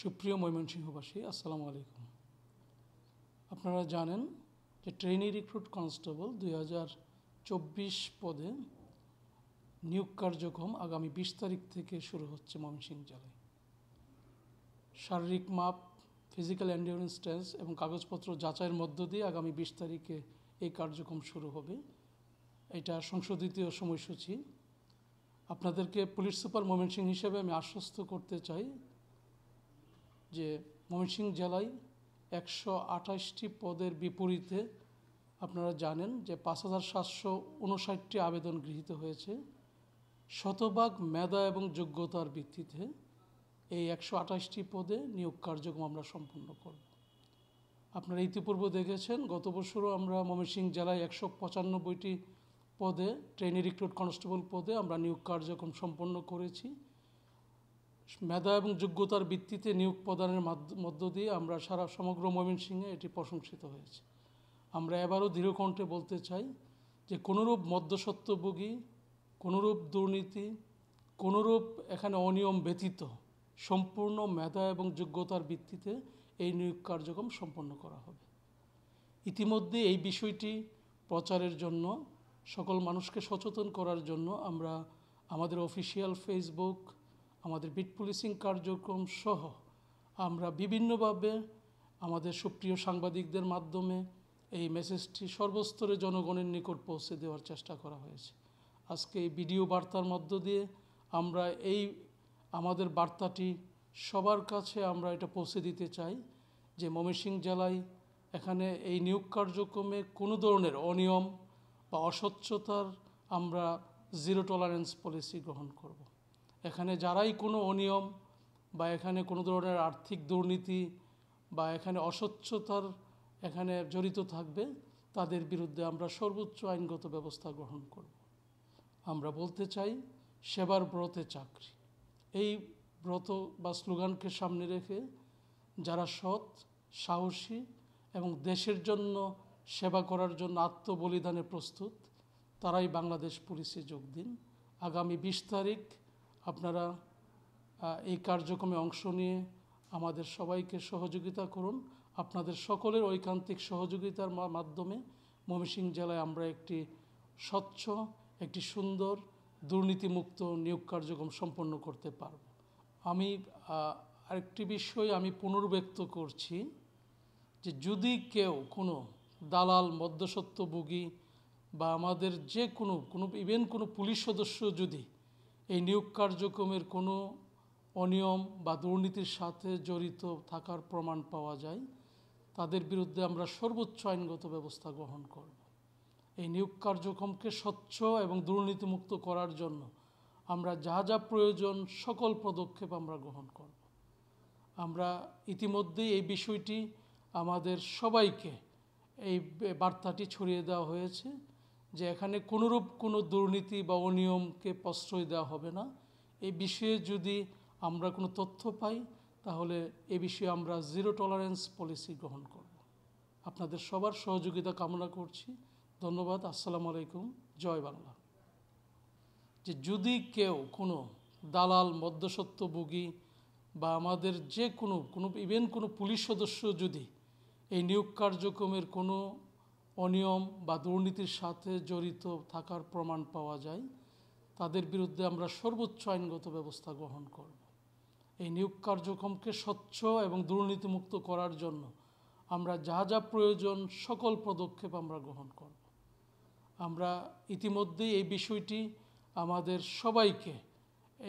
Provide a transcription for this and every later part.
সুপ্রিয় ময়মনসিংহবাসী আসসালামু আলাইকুম আপনারা জানেন যে ট্রেনি রিক্রুট কনস্টেবল দুই পদে নিয়োগ কার্যক্রম আগামী বিশ তারিখ থেকে শুরু হচ্ছে ময়মনসিংহ জেলায় শারীরিক মাপ ফিজিক্যাল এন্ডিউরেন্স টেস্ট এবং কাগজপত্র যাচাইয়ের মধ্য দিয়ে আগামী বিশ তারিখে এই কার্যক্রম শুরু হবে এটা সংশোধিত সময়সূচি আপনাদেরকে পুলিশ সুপার ময়মনসিংহ হিসেবে আমি আশ্বস্ত করতে চাই যে ময়মনসিংহ জেলায় একশো আঠাশটি পদের বিপরীতে আপনারা জানেন যে পাঁচ হাজার সাতশো উনষাটটি আবেদন গৃহীত হয়েছে শতভাগ মেধা এবং যোগ্যতার ভিত্তিতে এই একশো আঠাশটি পদে নিয়োগ কার্যক্রম আমরা সম্পন্ন করব আপনারা ইতিপূর্বে দেখেছেন গত বছরও আমরা ময়মনসিংহ জেলায় একশো পঁচানব্বইটি পদে ট্রেনে রিক্রুট কনস্টেবল পদে আমরা নিয়োগ কার্যক্রম সম্পন্ন করেছি মেধা এবং যোগ্যতার ভিত্তিতে নিয়োগ প্রদানের মধ্য দিয়ে আমরা সারা সমগ্র ময়মনসিংহে এটি প্রশংসিত হয়েছে আমরা এবারও দৃঢ়কণ্ঠে বলতে চাই যে কোনোরূপ মধ্যসত্ত্বভোগী কোনোরূপ দুর্নীতি কোনোরূপ এখানে অনিয়ম ব্যতীত সম্পূর্ণ মেধা এবং যোগ্যতার ভিত্তিতে এই নিয়োগ কার্যক্রম সম্পন্ন করা হবে ইতিমধ্যে এই বিষয়টি প্রচারের জন্য সকল মানুষকে সচেতন করার জন্য আমরা আমাদের অফিসিয়াল ফেসবুক আমাদের বিট পুলিশিং কার্যক্রম সহ আমরা বিভিন্নভাবে আমাদের সুপ্রিয় সাংবাদিকদের মাধ্যমে এই মেসেজটি সর্বস্তরে জনগণের নিকট পৌঁছে দেওয়ার চেষ্টা করা হয়েছে আজকে এই ভিডিও বার্তার মধ্য দিয়ে আমরা এই আমাদের বার্তাটি সবার কাছে আমরা এটা পৌঁছে দিতে চাই যে মমিসিং জেলায় এখানে এই নিয়োগ কার্যক্রমে কোনো ধরনের অনিয়ম বা অস্বচ্ছতার আমরা জিরো টলারেন্স পলিসি গ্রহণ করব এখানে যারাই কোনো অনিয়ম বা এখানে কোনো ধরনের আর্থিক দুর্নীতি বা এখানে অস্বচ্ছতার এখানে জড়িত থাকবে তাদের বিরুদ্ধে আমরা সর্বোচ্চ আইনগত ব্যবস্থা গ্রহণ করব আমরা বলতে চাই সেবার ব্রতে চাকরি এই ব্রত বা স্লোগানকে সামনে রেখে যারা সৎ সাহসী এবং দেশের জন্য সেবা করার জন্য আত্মবলিদানে প্রস্তুত তারাই বাংলাদেশ পুলিশে যোগ দিন আগামী বিশ তারিখ আপনারা এই কার্যক্রমে অংশ নিয়ে আমাদের সবাইকে সহযোগিতা করুন আপনাদের সকলের ঐকান্তিক সহযোগিতার মাধ্যমে মমিসিং জেলায় আমরা একটি স্বচ্ছ একটি সুন্দর দুর্নীতিমুক্ত নিয়োগ কার্যক্রম সম্পন্ন করতে পারব আমি আরেকটি বিষয় আমি পুনর্ব্যক্ত করছি যে যদি কেউ কোনো দালাল মধ্যস্বত্বভোগী বা আমাদের যে কোনো কোনো ইভেন কোনো পুলিশ সদস্য যদি এই নিয়োগ কার্যক্রমের কোনো অনিয়ম বা দুর্নীতির সাথে জড়িত থাকার প্রমাণ পাওয়া যায় তাদের বিরুদ্ধে আমরা সর্বোচ্চ আইনগত ব্যবস্থা গ্রহণ করব এই নিয়োগ কার্যক্রমকে স্বচ্ছ এবং দুর্নীতিমুক্ত করার জন্য আমরা যা যা প্রয়োজন সকল পদক্ষেপ আমরা গ্রহণ করব আমরা ইতিমধ্যে এই বিষয়টি আমাদের সবাইকে এই বার্তাটি ছড়িয়ে দেওয়া হয়েছে যে এখানে কোনোরূপ কোনো দুর্নীতি বা অনিয়মকে প্রশ্রয় দেওয়া হবে না এই বিষয়ে যদি আমরা কোনো তথ্য পাই তাহলে এ বিষয়ে আমরা জিরো টলারেন্স পলিসি গ্রহণ করব আপনাদের সবার সহযোগিতা কামনা করছি ধন্যবাদ আসসালামু আলাইকুম জয় বাংলা যে যদি কেউ কোনো দালাল মধ্যসত্ত্বভোগী বা আমাদের যে কোনো কোনো ইভেন কোনো পুলিশ সদস্য যদি এই নিয়োগ কার্যক্রমের কোনো অনিয়ম বা দুর্নীতির সাথে জড়িত থাকার প্রমাণ পাওয়া যায় তাদের বিরুদ্ধে আমরা সর্বোচ্চ আইনগত ব্যবস্থা গ্রহণ করব এই নিয়োগ কার্যক্রমকে স্বচ্ছ এবং দুর্নীতিমুক্ত করার জন্য আমরা যা যা প্রয়োজন সকল পদক্ষেপ আমরা গ্রহণ করব আমরা ইতিমধ্যেই এই বিষয়টি আমাদের সবাইকে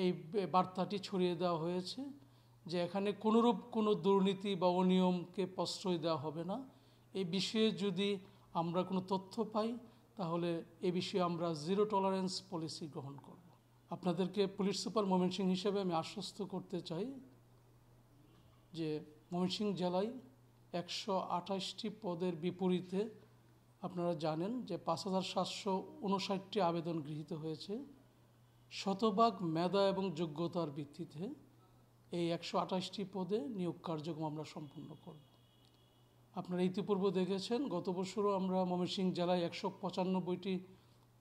এই বার্তাটি ছড়িয়ে দেওয়া হয়েছে যে এখানে কোনোরূপ কোনো দুর্নীতি বা অনিয়মকে প্রশ্রয় দেওয়া হবে না এই বিষয়ে যদি আমরা কোনো তথ্য পাই তাহলে এ বিষয়ে আমরা জিরো টলারেন্স পলিসি গ্রহণ করব আপনাদেরকে পুলিশ সুপার মোমেন সিং হিসেবে আমি আশ্বস্ত করতে চাই যে ময়মনসিং জেলায় একশো আঠাশটি পদের বিপরীতে আপনারা জানেন যে পাঁচ হাজার সাতশো উনষাটটি আবেদন গৃহীত হয়েছে শতভাগ মেধা এবং যোগ্যতার ভিত্তিতে এই একশো আঠাশটি পদে নিয়োগ কার্যক্রম আমরা সম্পূর্ণ করব আপনারা ইতিপূর্বে দেখেছেন গত বছরও আমরা ময়মনসিংহ জেলায় একশো পঁচানব্বইটি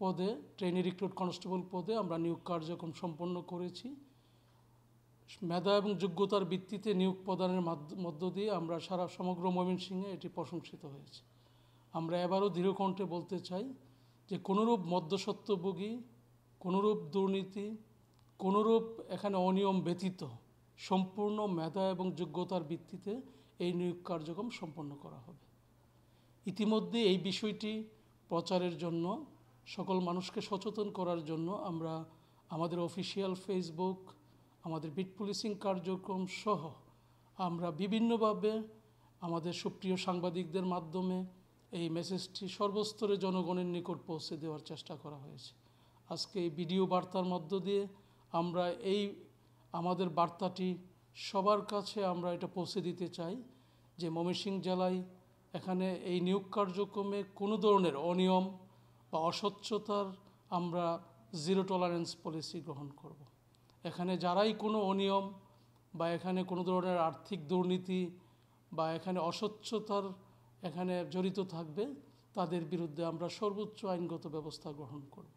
পদে ট্রেনে রিক্রুট কনস্টেবল পদে আমরা নিয়োগ কার্যক্রম সম্পন্ন করেছি মেধা এবং যোগ্যতার ভিত্তিতে নিয়োগ প্রদানের মধ্য দিয়ে আমরা সারা সমগ্র ময়মনসিংহে এটি প্রশংসিত হয়েছে আমরা এবারও দৃঢ়কণ্ঠে বলতে চাই যে কোনোরূপ মধ্যসত্ত্বভোগী কোনোরূপ দুর্নীতি কোনোরূপ এখানে অনিয়ম ব্যতীত সম্পূর্ণ মেধা এবং যোগ্যতার ভিত্তিতে এই নিয়োগ কার্যক্রম সম্পন্ন করা হবে ইতিমধ্যে এই বিষয়টি প্রচারের জন্য সকল মানুষকে সচেতন করার জন্য আমরা আমাদের অফিসিয়াল ফেসবুক আমাদের বিট পুলিশিং কার্যক্রম সহ আমরা বিভিন্নভাবে আমাদের সুপ্রিয় সাংবাদিকদের মাধ্যমে এই মেসেজটি সর্বস্তরে জনগণের নিকট পৌঁছে দেওয়ার চেষ্টা করা হয়েছে আজকে এই ভিডিও বার্তার মধ্য দিয়ে আমরা এই আমাদের বার্তাটি সবার কাছে আমরা এটা পৌঁছে দিতে চাই যে মমিসিং জেলায় এখানে এই নিয়োগ কার্যক্রমে কোনো ধরনের অনিয়ম বা অস্বচ্ছতার আমরা জিরো টলারেন্স পলিসি গ্রহণ করব। এখানে যারাই কোনো অনিয়ম বা এখানে কোনো ধরনের আর্থিক দুর্নীতি বা এখানে অস্বচ্ছতার এখানে জড়িত থাকবে তাদের বিরুদ্ধে আমরা সর্বোচ্চ আইনগত ব্যবস্থা গ্রহণ করব